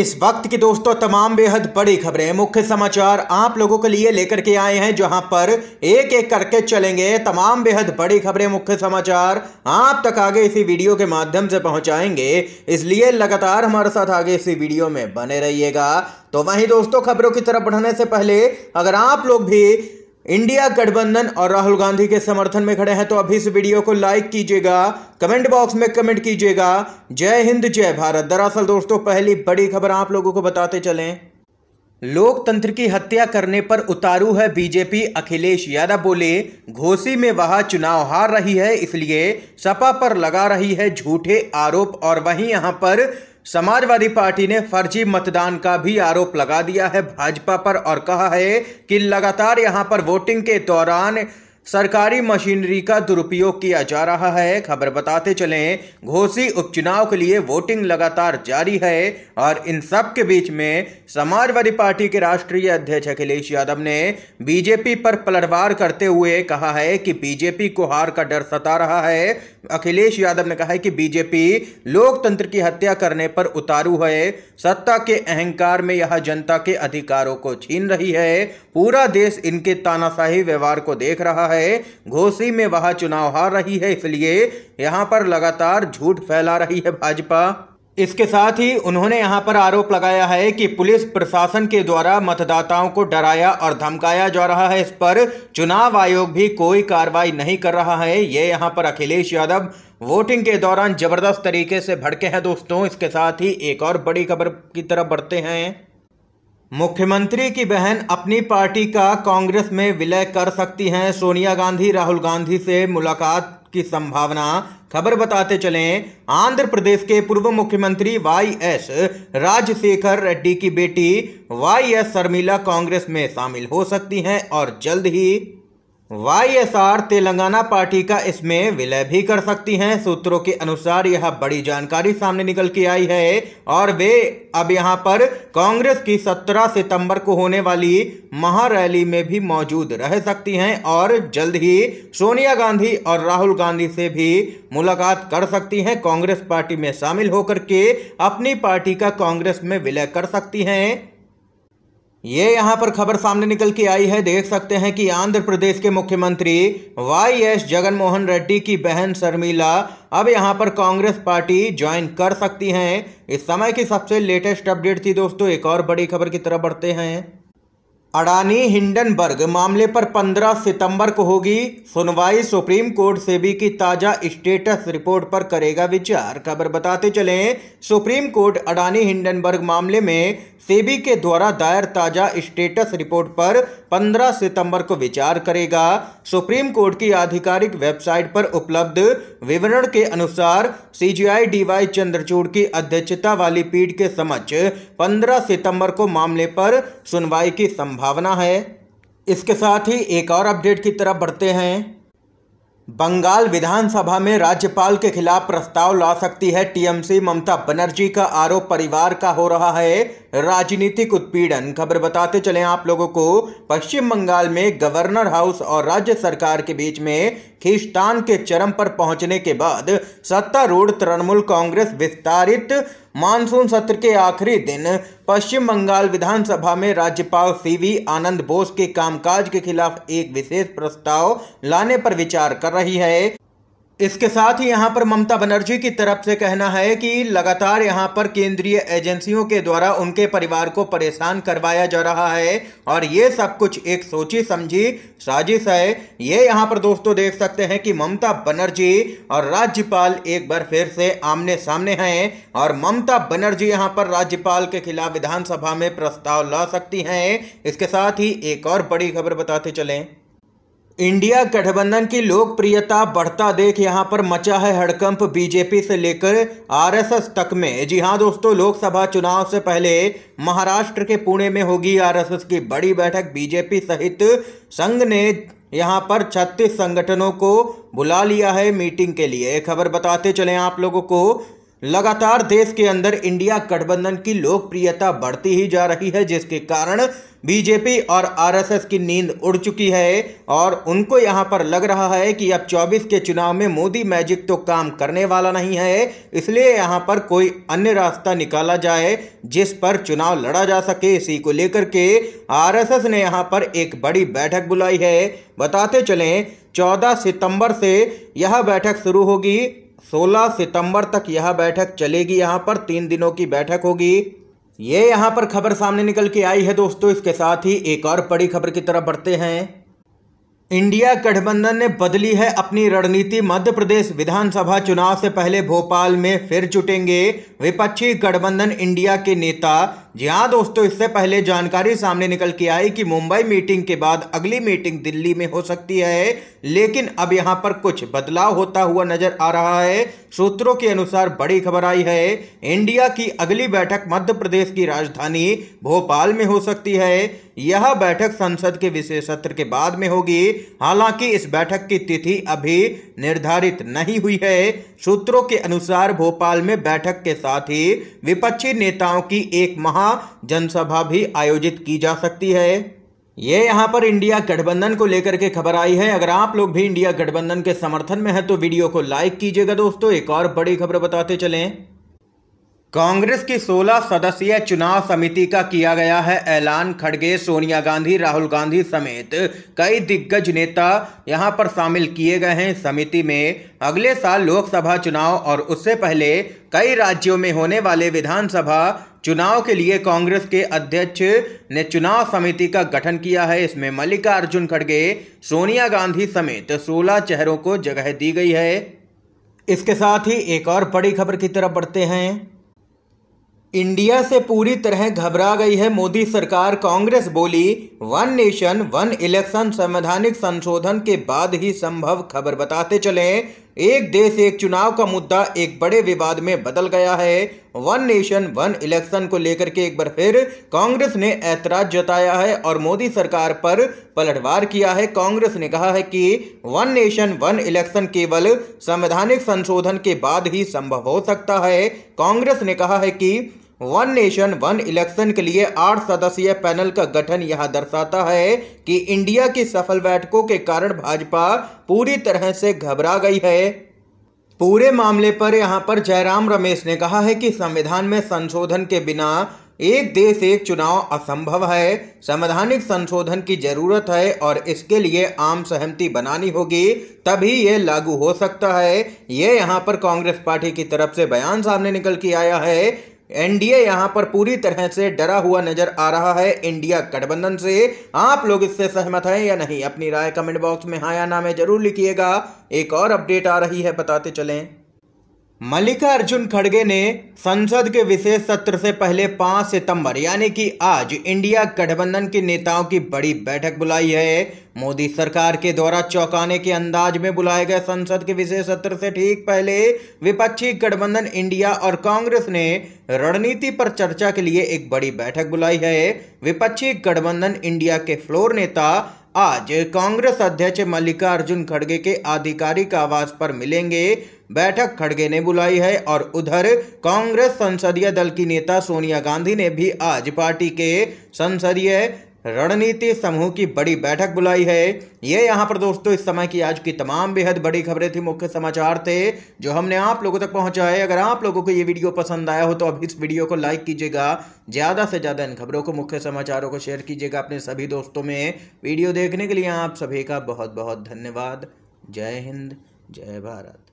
इस वक्त की दोस्तों तमाम बेहद बड़ी खबरें मुख्य समाचार आप लोगों के लिए लेकर के आए हैं जहां पर एक एक करके चलेंगे तमाम बेहद बड़ी खबरें मुख्य समाचार आप तक आगे इसी वीडियो के माध्यम से पहुंचाएंगे इसलिए लगातार हमारे साथ आगे इसी वीडियो में बने रहिएगा तो वहीं दोस्तों खबरों की तरफ बढ़ने से पहले अगर आप लोग भी इंडिया गठबंधन और राहुल गांधी के समर्थन में खड़े हैं तो अभी इस वीडियो को लाइक कीजिएगा कमेंट बॉक्स में कमेंट कीजिएगा जय हिंद जय भारत दरअसल दोस्तों पहली बड़ी खबर आप लोगों को बताते चलें लोकतंत्र की हत्या करने पर उतारू है बीजेपी अखिलेश यादव बोले घोसी में वहां चुनाव हार रही है इसलिए सपा पर लगा रही है झूठे आरोप और वहीं यहां पर समाजवादी पार्टी ने फर्जी मतदान का भी आरोप लगा दिया है भाजपा पर और कहा है कि लगातार यहां पर वोटिंग के दौरान सरकारी मशीनरी का दुरुपयोग किया जा रहा है खबर बताते चलें घोसी उपचुनाव के लिए वोटिंग लगातार जारी है और इन सब के बीच में समाजवादी पार्टी के राष्ट्रीय अध्यक्ष अखिलेश यादव ने बीजेपी पर पलटवार करते हुए कहा है कि बीजेपी को हार का डर सता रहा है अखिलेश यादव ने कहा है कि बीजेपी लोकतंत्र की हत्या करने पर उतारू है सत्ता के अहंकार में यह जनता के अधिकारों को छीन रही है पूरा देश इनके तानाशाही व्यवहार को देख रहा है है घोसी में वह चुनाव हार रही है इसलिए यहाँ पर लगातार झूठ फैला रही है भाजपा इसके साथ ही उन्होंने यहां पर आरोप लगाया है कि पुलिस प्रशासन के द्वारा मतदाताओं को डराया और धमकाया जा रहा है इस पर चुनाव आयोग भी कोई कार्रवाई नहीं कर रहा है ये यहां पर अखिलेश यादव वोटिंग के दौरान जबरदस्त तरीके से भड़के हैं दोस्तों इसके साथ ही एक और बड़ी खबर की तरफ बढ़ते हैं मुख्यमंत्री की बहन अपनी पार्टी का कांग्रेस में विलय कर सकती हैं सोनिया गांधी राहुल गांधी से मुलाकात की संभावना खबर बताते चलें आंध्र प्रदेश के पूर्व मुख्यमंत्री वाई एस राजशेखर रेड्डी की बेटी वाई एस शर्मिला कांग्रेस में शामिल हो सकती हैं और जल्द ही वाईएसआर तेलंगाना पार्टी का इसमें विलय भी कर सकती हैं सूत्रों के अनुसार यह बड़ी जानकारी सामने निकल के आई है और वे अब यहां पर कांग्रेस की 17 सितंबर को होने वाली महारैली में भी मौजूद रह सकती हैं और जल्द ही सोनिया गांधी और राहुल गांधी से भी मुलाकात कर सकती हैं कांग्रेस पार्टी में शामिल होकर के अपनी पार्टी का कांग्रेस में विलय कर सकती हैं ये यहाँ पर खबर सामने निकल के आई है देख सकते हैं कि आंध्र प्रदेश के मुख्यमंत्री वाई एस जगनमोहन रेड्डी की बहन शर्मिला अब यहाँ पर कांग्रेस पार्टी ज्वाइन कर सकती हैं इस समय की सबसे लेटेस्ट अपडेट थी दोस्तों एक और बड़ी खबर की तरफ बढ़ते हैं अडानी हिंडनबर्ग मामले पर 15 सितंबर को होगी सुनवाई सुप्रीम कोर्ट सेबी की ताज़ा स्टेटस रिपोर्ट पर करेगा विचार खबर बताते चलें सुप्रीम कोर्ट अडानी हिंडनबर्ग मामले में सेबी के द्वारा दायर ताज़ा स्टेटस रिपोर्ट पर 15 सितंबर को विचार करेगा सुप्रीम कोर्ट की आधिकारिक वेबसाइट पर उपलब्ध विवरण के अनुसार सीजीआई डीवाई चंद्रचूड़ की अध्यक्षता वाली पीठ के समक्ष 15 सितंबर को मामले पर सुनवाई की संभावना संभावना है इसके साथ ही एक और अपडेट की तरफ बढ़ते हैं बंगाल विधानसभा में राज्यपाल के खिलाफ प्रस्ताव ला सकती है टीएमसी ममता बनर्जी का आरोप परिवार का हो रहा है राजनीतिक उत्पीड़न खबर बताते चले आप लोगों को पश्चिम बंगाल में गवर्नर हाउस और राज्य सरकार के बीच में खिस्तान के चरम पर पहुंचने के बाद सत्तारूढ़ तृणमूल कांग्रेस विस्तारित मानसून सत्र के आखिरी दिन पश्चिम बंगाल विधानसभा में राज्यपाल सीवी आनंद बोस के कामकाज के खिलाफ एक विशेष प्रस्ताव लाने पर विचार कर रही है इसके साथ ही यहां पर ममता बनर्जी की तरफ से कहना है कि लगातार यहां पर केंद्रीय एजेंसियों के द्वारा उनके परिवार को परेशान करवाया जा रहा है और ये सब कुछ एक सोची समझी साजिश है ये यहां पर दोस्तों देख सकते हैं कि ममता बनर्जी और राज्यपाल एक बार फिर से आमने सामने हैं और ममता बनर्जी यहां पर राज्यपाल के खिलाफ विधानसभा में प्रस्ताव ला सकती हैं इसके साथ ही एक और बड़ी खबर बताते चलें इंडिया गठबंधन की लोकप्रियता बढ़ता देख यहां पर मचा है हड़कंप बीजेपी से लेकर आरएसएस तक में जी हां दोस्तों लोकसभा चुनाव से पहले महाराष्ट्र के पुणे में होगी आरएसएस की बड़ी बैठक बीजेपी सहित संघ ने यहां पर 36 संगठनों को बुला लिया है मीटिंग के लिए खबर बताते चले आप लोगों को लगातार देश के अंदर इंडिया गठबंधन की लोकप्रियता बढ़ती ही जा रही है जिसके कारण बीजेपी और आरएसएस की नींद उड़ चुकी है और उनको यहां पर लग रहा है कि अब 24 के चुनाव में मोदी मैजिक तो काम करने वाला नहीं है इसलिए यहां पर कोई अन्य रास्ता निकाला जाए जिस पर चुनाव लड़ा जा सके इसी को लेकर के आरएसएस ने यहां पर एक बड़ी बैठक बुलाई है बताते चलें 14 सितंबर से यह बैठक शुरू होगी 16 सितंबर तक यह बैठक चलेगी यहाँ पर तीन दिनों की बैठक होगी ये यहाँ पर खबर सामने निकल के आई है दोस्तों इसके साथ ही एक और बड़ी खबर की तरफ बढ़ते हैं इंडिया गठबंधन ने बदली है अपनी रणनीति मध्य प्रदेश विधानसभा चुनाव से पहले भोपाल में फिर जुटेंगे विपक्षी गठबंधन इंडिया के नेता जी हाँ दोस्तों इससे पहले जानकारी सामने निकल के आई कि मुंबई मीटिंग के बाद अगली मीटिंग दिल्ली में हो सकती है लेकिन अब यहाँ पर कुछ बदलाव होता हुआ नजर आ रहा है सूत्रों के अनुसार बड़ी खबर आई है इंडिया की अगली बैठक मध्य प्रदेश की राजधानी भोपाल में हो सकती है यह बैठक संसद के विशेष सत्र के बाद में होगी हालांकि इस बैठक की तिथि अभी निर्धारित नहीं हुई है सूत्रों के अनुसार भोपाल में बैठक के साथ ही विपक्षी नेताओं की एक महा यहाँ जनसभा भी आयोजित की जा सकती है ये यहाँ पर इंडिया गठबंधन को लेकर के खबर आई है अगर आप लोग भी इंडिया गठबंधन के समर्थन में हैं तो वीडियो को लाइक कीजिएगा दोस्तों एक और बड़ी खबर बताते चलें कांग्रेस की 16 सदस्यीय चुनाव समिति का किया गया है ऐलान खड़गे सोनिया गांधी राहुल गांधी समेत कई दिग्गज नेता यहां पर शामिल किए गए हैं समिति में अगले साल लोकसभा चुनाव और उससे पहले कई राज्यों में होने वाले विधानसभा चुनाव के लिए कांग्रेस के अध्यक्ष ने चुनाव समिति का गठन किया है इसमें मल्लिकार्जुन खड़गे सोनिया गांधी समेत सोलह चेहरों को जगह दी गई है इसके साथ ही एक और बड़ी खबर की तरफ बढ़ते हैं इंडिया से पूरी तरह घबरा गई है मोदी सरकार कांग्रेस बोली वन नेशन वन इलेक्शन संवैधानिक संशोधन के बाद ही संभव खबर बताते चले एक देश एक चुनाव का मुद्दा एक बड़े विवाद में बदल गया है वन नेशन वन इलेक्शन को लेकर के एक बार फिर कांग्रेस ने ऐतराज जताया है और मोदी सरकार पर पलटवार किया है कांग्रेस ने कहा है कि वन नेशन वन इलेक्शन केवल संवैधानिक संशोधन के बाद ही संभव हो सकता है कांग्रेस ने कहा है कि वन नेशन वन इलेक्शन के लिए आठ सदस्यीय पैनल का गठन यह दर्शाता है कि इंडिया की सफल बैठकों के कारण भाजपा पूरी तरह से घबरा गई है पूरे मामले पर यहां पर जयराम रमेश ने कहा है कि संविधान में संशोधन के बिना एक देश एक चुनाव असंभव है संवैधानिक संशोधन की जरूरत है और इसके लिए आम सहमति बनानी होगी तभी ये लागू हो सकता है ये यहाँ पर कांग्रेस पार्टी की तरफ से बयान सामने निकल के आया है एनडीए यहां पर पूरी तरह से डरा हुआ नजर आ रहा है इंडिया गठबंधन से आप लोग इससे सहमत हैं या नहीं अपनी राय कमेंट बॉक्स में हाँ या ना में जरूर लिखिएगा एक और अपडेट आ रही है बताते चलें मल्लिका अर्जुन खड़गे ने संसद के विशेष सत्र से पहले 5 सितंबर यानी कि आज इंडिया गठबंधन के नेताओं की बड़ी बैठक बुलाई है मोदी सरकार के द्वारा चौंकाने के अंदाज में बुलाए गए संसद के विशेष सत्र से ठीक पहले विपक्षी गठबंधन इंडिया और कांग्रेस ने रणनीति पर चर्चा के लिए एक बड़ी बैठक बुलाई है विपक्षी गठबंधन इंडिया के फ्लोर नेता आज कांग्रेस अध्यक्ष मल्लिकार्जुन खड़गे के आधिकारिक आवास पर मिलेंगे बैठक खड़गे ने बुलाई है और उधर कांग्रेस संसदीय दल की नेता सोनिया गांधी ने भी आज पार्टी के संसदीय रणनीति समूह की बड़ी बैठक बुलाई है ये यहाँ पर दोस्तों इस समय की आज की तमाम बेहद बड़ी खबरें थी मुख्य समाचार थे जो हमने आप लोगों तक पहुँचाए अगर आप लोगों को ये वीडियो पसंद आया हो तो अब इस वीडियो को लाइक कीजिएगा ज़्यादा से ज़्यादा इन खबरों को मुख्य समाचारों को शेयर कीजिएगा अपने सभी दोस्तों में वीडियो देखने के लिए आप सभी का बहुत बहुत धन्यवाद जय हिंद जय भारत